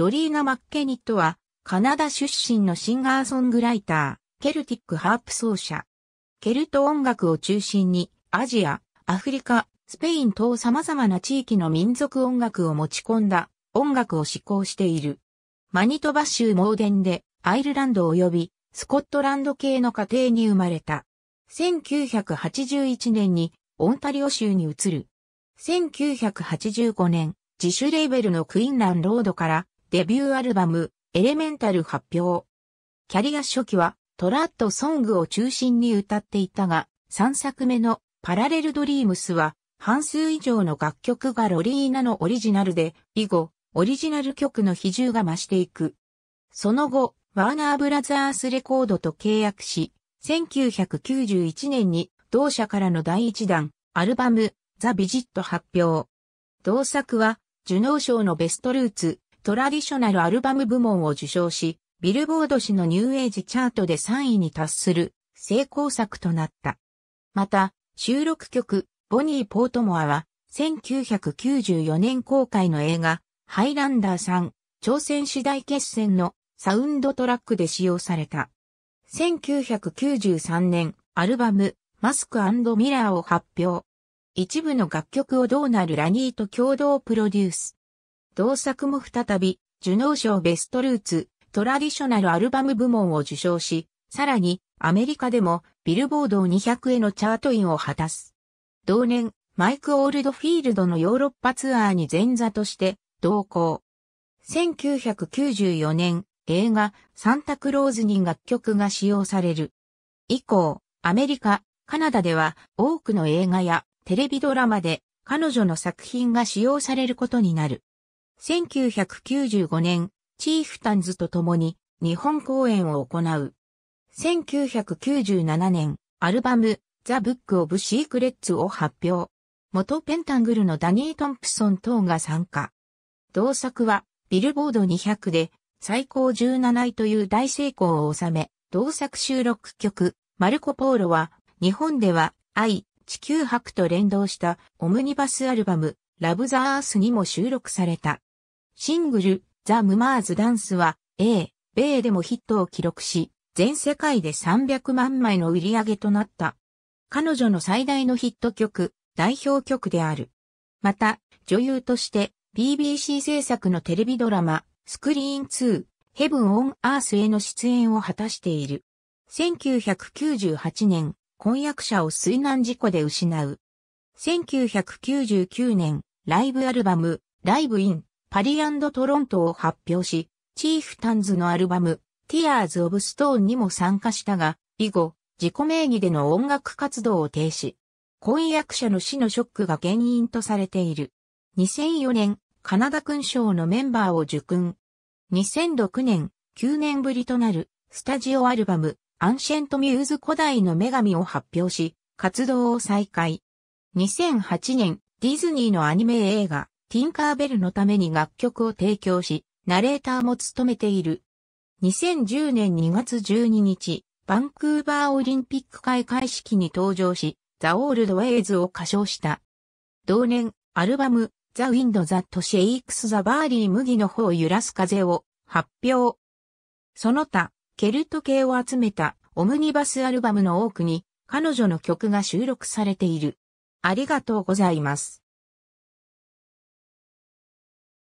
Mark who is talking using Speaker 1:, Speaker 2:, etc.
Speaker 1: ドリーナ・マッケニットは、カナダ出身のシンガーソングライター、ケルティックハープ奏者。ケルト音楽を中心に、アジア、アフリカ、スペイン等様々な地域の民族音楽を持ち込んだ音楽を志向している。マニトバ州モーデンでアイルランド及びスコットランド系の家庭に生まれた。1981年にオンタリオ州に移る。1985年、自主レーベルのクイーンランロードからデビューアルバム、エレメンタル発表。キャリア初期は、トラッドソングを中心に歌っていたが、3作目のパラレルドリームスは、半数以上の楽曲がロリーナのオリジナルで、以後、オリジナル曲の比重が増していく。その後、ワーナーブラザースレコードと契約し、1991年に同社からの第一弾、アルバム、ザ・ビジット発表。同作は、ジュノー賞のベストルーツ、トラディショナルアルバム部門を受賞し、ビルボード誌のニューエイジチャートで3位に達する成功作となった。また、収録曲、ボニー・ポートモアは、1994年公開の映画、ハイランダーさん、朝鮮次第決戦のサウンドトラックで使用された。1993年、アルバム、マスクミラーを発表。一部の楽曲をドーナル・ラニーと共同プロデュース。同作も再び、ジュノー賞ベストルーツ、トラディショナルアルバム部門を受賞し、さらに、アメリカでも、ビルボード200へのチャートインを果たす。同年、マイク・オールドフィールドのヨーロッパツアーに前座として、同行。1994年、映画、サンタクローズに楽曲が使用される。以降、アメリカ、カナダでは多くの映画やテレビドラマで彼女の作品が使用されることになる。1995年、チーフタンズと共に日本公演を行う。1997年、アルバム、ザ・ブック・オブ・シークレッツを発表。元ペンタングルのダニー・トンプソン等が参加。同作は、ビルボード200で、最高17位という大成功を収め、同作収録曲、マルコ・ポーロは、日本では、愛、地球博と連動したオムニバスアルバム、ラブ・ザ・アースにも収録された。シングル、ザ・ムマーズ・ダンスは、A、米でもヒットを記録し、全世界で300万枚の売り上げとなった。彼女の最大のヒット曲、代表曲である。また、女優として、BBC 制作のテレビドラマ、スクリーン2、ヘブン・オン・アースへの出演を果たしている。1998年、婚約者を水難事故で失う。1999年、ライブアルバム、ライブ・イン、パリトロントを発表し、チーフタンズのアルバム、ティアーズ・オブ・ストーンにも参加したが、以後、自己名義での音楽活動を停止。婚約者の死のショックが原因とされている。2004年、カナダ勲章のメンバーを受勲。2006年、9年ぶりとなる、スタジオアルバム、アンシェントミューズ古代の女神を発表し、活動を再開。2008年、ディズニーのアニメ映画、ティンカーベルのために楽曲を提供し、ナレーターも務めている。2010年2月12日、バンクーバーオリンピック開会式に登場し、ザ・オールド・ウェイズを歌唱した。同年、アルバム、ザ・ウィンド・ザ・ト・シェイクス・ザ・バーリー・麦の方を揺らす風を発表。その他、ケルト系を集めたオムニバスアルバムの多くに彼女の曲が収録されている。ありがとうございます。